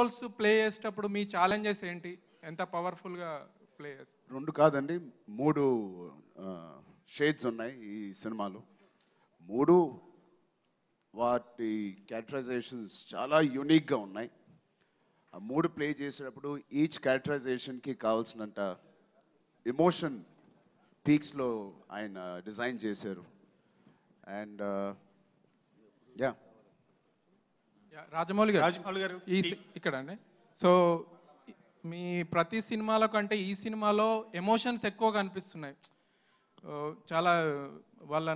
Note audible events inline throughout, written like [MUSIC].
roles play చేసేటప్పుడు మీ challenges ఏంటి ఎంత పవర్ఫుల్గా ప్లే చేస్తారు రెండు కాదండి మూడు షేడ్స్ ఉన్నాయి ఈ సినిమాలో మూడు వాటి క్యారెక్టరైజేషన్స్ చాలా యూనిక్గా ఉన్నాయి ఆ మూడు ప్లే చేసేటప్పుడు ఈచ్ క్యారెక్టరైజేషన్కి కావాల్సినంత ఎమోషన్ పీక్స్లో ఆయన డిజైన్ చేశారు and yeah uh, Rajamouli garu Rajamouli గారు ఈ ఇక్కడ అండి సో మీ ప్రతి సినిమాలో కంటే ఈ సినిమాలో ఎమోషన్స్ ఎక్కువగా అనిపిస్తున్నాయి చాలా వాళ్ళ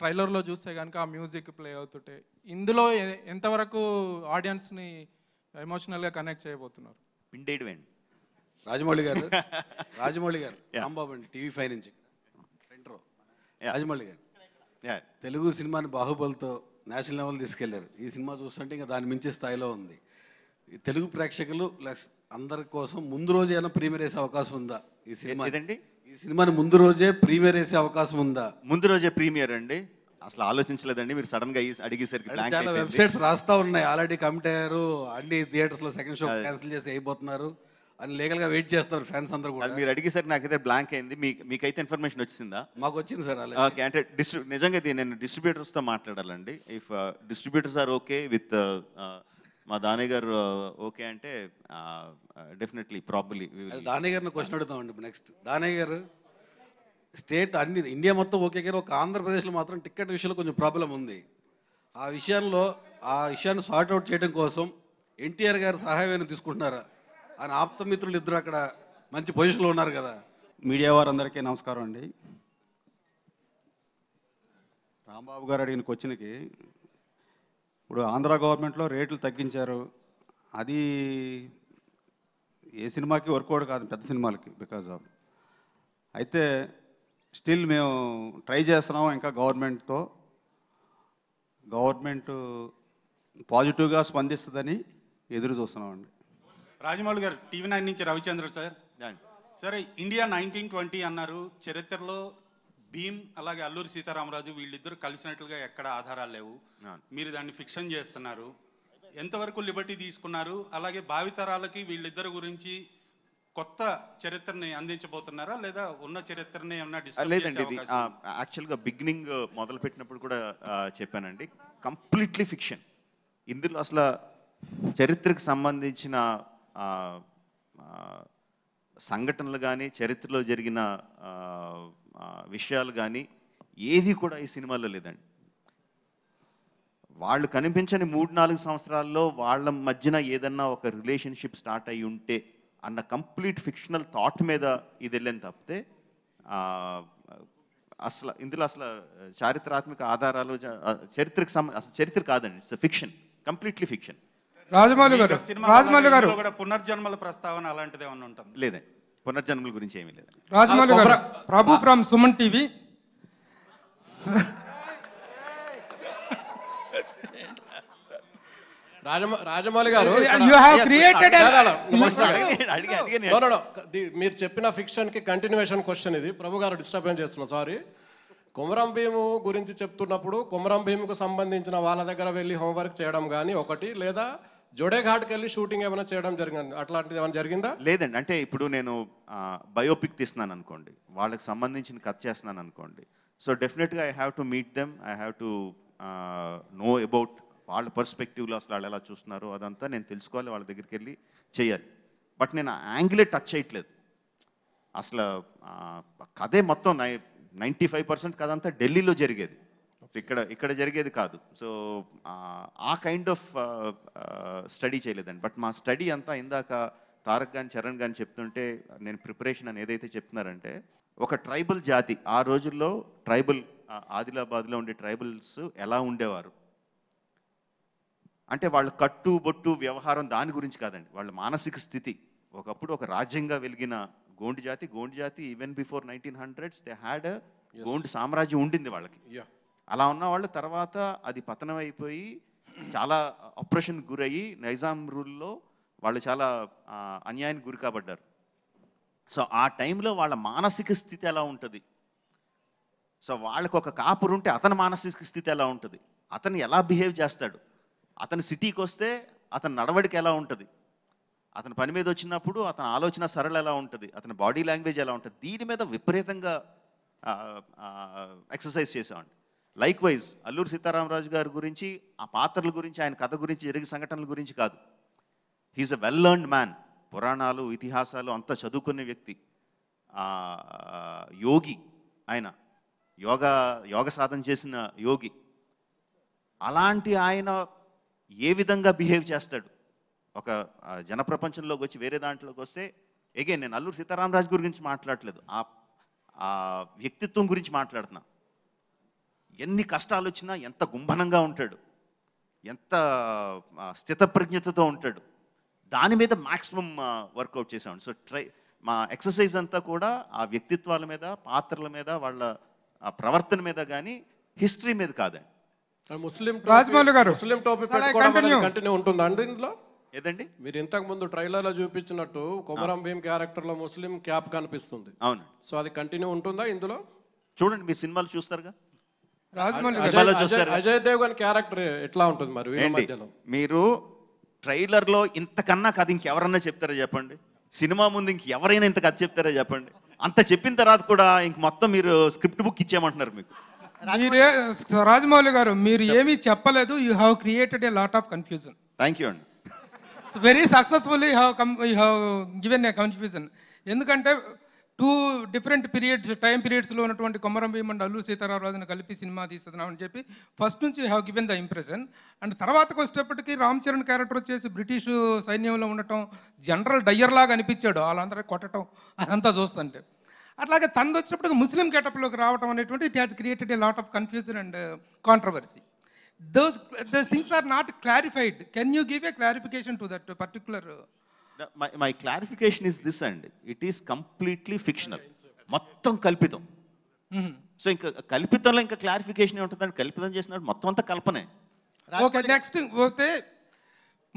ట్రైలర్లో చూస్తే కనుక ఆ మ్యూజిక్ ప్లే అవుతుంటే ఇందులో ఎంతవరకు ఆడియన్స్ని ఎమోషనల్గా కనెక్ట్ చేయబోతున్నారు రాజమౌళి గారు [LAUGHS] రాజమౌళి గారు రాంబాబు అండి టీవీ ఫైవ్ నుంచి రాజమౌళి గారు తెలుగు సినిమాని బాహుబలితో నేషనల్ లెవెల్ తీసుకెళ్లారు ఈ సినిమా చూస్తుంటే ఇంకా దాని మించి స్థాయిలో ఉంది తెలుగు ప్రేక్షకులు అందరి కోసం ముందు రోజు ఏమైనా ప్రీమియర్ వేసే అవకాశం ఉందా ఈ సినిమా ఏదండి ఈ సినిమాని ముందు రోజే ప్రీమియర్ వేసే అవకాశం ఉందా ముందు రోజే ప్రీమియర్ అండి అసలు ఆలోచించలేదండి మీరు సడన్ గా అడిగేసరికి చాలా వెబ్సైట్స్ రాస్తా ఉన్నాయి ఆల్రెడీ కమిట్ అయ్యారు అన్ని థియేటర్స్ లో సెకండ్ షో క్యాన్సిల్ చేసి అయిపోతున్నారు అని లీగల్గా వెయిట్ చేస్తున్నారు ఫ్యాన్స్ అందరూ కూడా మీరు మీరు సార్ నాకైతే బ్లాంక్ అయింది మీకు మీకైతే ఇన్ఫర్మేషన్ వచ్చిందా మాకు వచ్చింది సార్ అలా ఓకే అంటే డిస్ట్రి నిజంగా ఇది నేను డిస్ట్రిబ్యూటర్స్తో మాట్లాడాలండి if distributors are okay with మా దాని గారు ఓకే uh, అంటే డెఫినెట్లీ ప్రాబ్లీ దాని గారిని క్వశ్చన్ అడుగుతామండి నెక్స్ట్ దాని గారు స్టేట్ అన్ని ఇండియా మొత్తం ఓకే కానీ ఒక ఆంధ్రప్రదేశ్లో మాత్రం టికెట్ విషయంలో కొంచెం ప్రాబ్లం ఉంది ఆ విషయంలో ఆ విషయాన్ని సార్ట్అవుట్ చేయడం కోసం ఎన్టీఆర్ గారు సహాయం తీసుకుంటున్నారా ఆయన ఆప్తమిత్రులు ఇద్దరు అక్కడ మంచి పొజిషన్లో ఉన్నారు కదా మీడియా వారందరికీ నమస్కారం అండి రాంబాబు గారు అడిగిన క్వశ్చన్కి ఇప్పుడు ఆంధ్ర గవర్నమెంట్లో రేట్లు తగ్గించారు అది ఏ సినిమాకి వర్కౌట్ కాదు పెద్ద సినిమాలకి బికాజ్ ఆఫ్ అయితే స్టిల్ మేము ట్రై చేస్తున్నాం ఇంకా గవర్నమెంట్తో గవర్నమెంట్ పాజిటివ్గా స్పందిస్తుందని ఎదురు చూస్తున్నామండి రాజమౌళి గారు టీవీ నైన్ నుంచి రవిచంద్ర సార్ సరే ఇండియా నైన్టీన్ ట్వంటీ అన్నారు చరిత్రలో భీమ్ అలాగే అల్లూరి సీతారామరాజు వీళ్ళిద్దరు కలిసినట్లుగా ఎక్కడ ఆధారాలు లేవు మీరు దాన్ని ఫిక్షన్ చేస్తున్నారు ఎంతవరకు లిబర్టీ తీసుకున్నారు అలాగే భావితరాలకి వీళ్ళిద్దరు గురించి కొత్త చరిత్రని అందించబోతున్నారా లేదా ఉన్న చరిత్రని ఏమన్నా లేదండి ఇది యాక్చువల్గా బిగినింగ్ మొదలు పెట్టినప్పుడు కూడా చెప్పానండి కంప్లీట్లీ ఫిక్షన్ ఇందులో అసలు చరిత్రకు సంబంధించిన సంఘటనలు కానీ చరిత్రలో జరిగిన విషయాలు కానీ ఏది కూడా ఈ సినిమాలో లేదండి వాళ్ళు కనిపించని మూడు నాలుగు సంవత్సరాల్లో వాళ్ళ మధ్యన ఏదన్నా ఒక రిలేషన్షిప్ స్టార్ట్ అయి ఉంటే అన్న కంప్లీట్ ఫిక్షనల్ థాట్ మీద ఇది వెళ్ళని తప్పితే అసలు ఇందులో అసలు చారిత్రాత్మక ఆధారాలు చరిత్రకు సంబంధ అసలు చరిత్ర కాదండి it's fiction completely fiction Rajamouli garu Rajamouli గారు పునర్జన్మల ప్రస్తావన అలాంటిది ఏమన్నా ఉంటుంది లేదే పునర్జన్మల గురించి ఏమీ లేదు రాజమౌళి గారు ప్రభు ఫ్రమ్ సుమన్ టీవీ రాజమౌళి గారు మీరు చెప్పిన ఫిక్షన్ కి కంటిన్యూషన్ క్వశ్చన్ ఇది ప్రభు గారు డిస్టర్బెన్స్ చేస్తున్నా సారీ కుమరం భీము గురించి చెప్తున్నప్పుడు కుమరం భీముకు సంబంధించిన వాళ్ళ దగ్గర వెళ్ళి హోంవర్క్ చేయడం కానీ ఒకటి లేదా జోడేఘాట్కి వెళ్ళి షూటింగ్ ఏమైనా చేయడం జరిగింది అట్లాంటిది ఏమైనా జరిగిందా లేదండి అంటే ఇప్పుడు నేను బయోపిక్ తీస్తున్నాను అనుకోండి వాళ్ళకి సంబంధించిన కథ చేస్తున్నాను అనుకోండి సో డెఫినెట్గా I have to meet them I have to know about వాళ్ళ పర్స్పెక్టివ్లో అసలు వాళ్ళు ఎలా చూస్తున్నారు అదంతా నేను తెలుసుకోవాలి వాళ్ళ దగ్గరికి వెళ్ళి చేయాలి బట్ నేను యాంగిలే టచ్ చేయట్లేదు అసలు కథే మొత్తం నై నైంటీ ఫైవ్ పర్సెంట్ కథ అంతా ఢిల్లీలో జరిగేది సో ఇక్కడ ఇక్కడ జరిగేది కాదు సో ఆ కైండ్ ఆఫ్ స్టడీ చేయలేదండి బట్ మా స్టడీ అంతా ఇందాక తారక్ గాని చరణ్ గాని చెప్తుంటే నేను ప్రిపరేషన్ అని ఏదైతే చెప్తున్నారంటే ఒక ట్రైబల్ జాతి ఆ రోజుల్లో ట్రైబల్ ఆదిలాబాద్లో ఉండే ట్రైబల్స్ ఎలా ఉండేవారు అంటే వాళ్ళ కట్టు బొట్టు వ్యవహారం దాని గురించి కాదండి వాళ్ళ మానసిక స్థితి ఒకప్పుడు ఒక రాజ్యంగా వెలిగిన గోండు జాతి గోండు జాతి even before nineteen hundreds they had Gond సామ్రాజ్యం ఉండింది వాళ్ళకి అలా ఉన్న వాళ్ళు తర్వాత అది పతనం అయిపోయి చాలా ఆపరేషన్ గురయ్యి నైజాం రూల్లో వాళ్ళు చాలా అన్యాయానికి గురి కాబడ్డారు సో ఆ టైంలో వాళ్ళ మానసిక స్థితి ఎలా ఉంటుంది సో వాళ్ళకు ఒక కాపురు ఉంటే అతని మానసిక స్థితి ఎలా ఉంటుంది అతను ఎలా బిహేవ్ చేస్తాడు అతని సిటీకి వస్తే అతని నడవడికి ఎలా ఉంటుంది అతని పని మీద వచ్చినప్పుడు అతని ఆలోచన సరళ ఎలా ఉంటుంది అతని బాడీ లాంగ్వేజ్ ఎలా ఉంటుంది దీని మీద విపరీతంగా ఎక్సర్సైజ్ చేసామండి లైక్ వైజ్ అల్లూరు సీతారామరాజు గారి గురించి ఆ పాత్రల గురించి ఆయన కథ గురించి ఎరిగి సంఘటనల గురించి కాదు he's a well learned man పురాణాలు ఇతిహాసాలు అంతా చదువుకునే వ్యక్తి యోగి ఆయన యోగా యోగ సాధన చేసిన యోగి అలాంటి ఆయన ఏ విధంగా బిహేవ్ చేస్తాడు ఒక జనప్రపంచంలోకి వచ్చి వేరే దాంట్లోకి వస్తే ఎగైన్ నేను అల్లూరు సీతారామరాజు గురించి మాట్లాడలేదు ఆ వ్యక్తిత్వం గురించి మాట్లాడుతున్నా ఎన్ని కష్టాలు వచ్చినా ఎంత గుంభనంగా ఉంటాడు ఎంత స్థితప్రజ్ఞతతో ఉంటాడు దాని మీద మ్యాక్సిమం వర్కౌట్ చేసామండి సో ట్రై మా ఎక్సర్సైజ్ అంతా కూడా ఆ వ్యక్తిత్వాల మీద పాత్రల మీద వాళ్ళ ఆ ప్రవర్తన మీద కానీ హిస్టరీ మీద కాదండి ముస్లిం ముస్లిం కంటిన్యూ ఉంటుందా అండి ఏదండి మీరు ఇంతకు ముందు ట్రైలర్లో చూపించినట్టు కుమరం భీమ్ క్యారెక్టర్లో ముస్లిం క్యాప్ కనిపిస్తుంది అవును సో అది కంటిన్యూ ఉంటుందా ఇందులో చూడండి మీరు సినిమాలు చూస్తారుగా రాజమౌళి అజయ్ దేవ్ క్యారెక్టర్ ఎట్లా ఉంటుంది మరి మధ్యలో మీరు ట్రైలర్లో ఇంతకన్నా కథ ఇంకెవరన్నా చెప్తారా చెప్పండి సినిమా ముందు ఎవరైనా ఇంత కథ చెప్తారా చెప్పండి అంత చెప్పిన తర్వాత కూడా ఇంక మొత్తం మీరు స్క్రిప్ట్ బుక్ ఇచ్చేయమంటున్నారు మీకు రాజమౌళి గారు మీరు ఏమీ చెప్పలేదు you have created a lot of confusion thank you అండి very you have come you have given a confusion ఎందుకంటే టూ డిఫరెంట్ పీరియడ్స్ టైం పీరియడ్స్లో ఉన్నటువంటి కొమరం భీమ్ అండ్ అల్లు సీతారామరాజుని కలిపి సినిమా తీస్తున్నామని చెప్పి ఫస్ట్ నుంచి have given the impression and తర్వాతకు వచ్చేటప్పటికి రామ్ చరణ్ క్యారెక్టర్ వచ్చేసి బ్రిటిష్ సైన్యంలో ఉండటం జనరల్ డయ్యర్ లాగా అనిపించాడు వాళ్ళందరూ కొట్టడం అదంతా చూస్తుంటే అట్లాగే తనది వచ్చినప్పుడు ముస్లిం గెటప్లోకి రావడం అనేటువంటి it had created a lot of confusion and controversy those those things are not clarified can you give a clarification to that particular my my clarification is this and it is completely fictional మొత్తం కల్పితం so ఇంకా కల్పితంలో ఇంకా clarification ఉంటుందండి కల్పితం చేసినప్పుడు మొత్తం అంతా కల్పనే ఓకే నెక్స్ట్ పోతే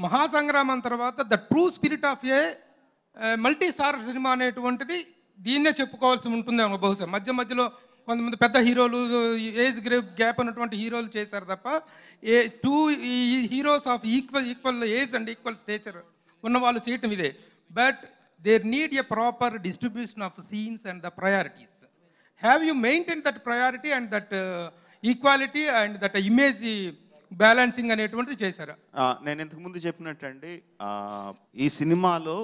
మహాసంగ్రామం తర్వాత the true spirit of a multi star cinema అనేటువంటిది దీన్నే చెప్పుకోవాల్సి అమ్మ బహుశా మధ్య మధ్యలో కొంతమంది పెద్ద హీరోలు ఏజ్ గ్రేప్ గ్యాప్ ఉన్నటువంటి హీరోలు చేశారు తప్ప a two heroes of equal equal age and equal stature ఉన్న వాళ్ళు చేయటం ఇదే but there need a proper distribution of scenes and the priorities have you maintain that priority and that equality and that image balancing అనేటువంటిది చేశారు నేను ఇంతకుముందు చెప్పినట్టండి ఈ సినిమాలో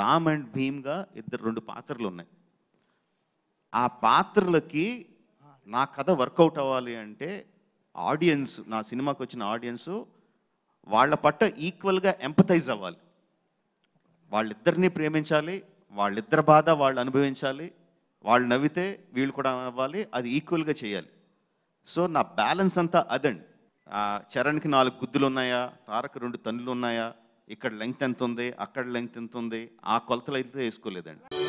రామ్ అండ్ భీమ్గా ఇద్దరు రెండు పాత్రలు ఉన్నాయి ఆ పాత్రలకి నా కథ వర్కౌట్ అవ్వాలి అంటే ఆడియన్స్ నా సినిమాకి వచ్చిన ఆడియన్సు వాళ్ళ పట్ల ఈక్వల్గా ఎంపతైజ్ అవ్వాలి వాళ్ళిద్దరినీ ప్రేమించాలి వాళ్ళిద్దరి బాధ వాళ్ళు అనుభవించాలి వాళ్ళు నవ్వితే వీళ్ళు కూడా అవ్వాలి అది ఈక్వల్గా చేయాలి సో నా బ్యాలెన్స్ అంతా అదండి చరణ్కి నాలుగు గుద్దులు ఉన్నాయా తారకు రెండు తన్నులు ఉన్నాయా ఇక్కడ లెంగ్త్ ఎంత ఉంది అక్కడ లెంగ్త్ ఎంత ఉంది ఆ కొలతలు అయితే వేసుకోలేదండి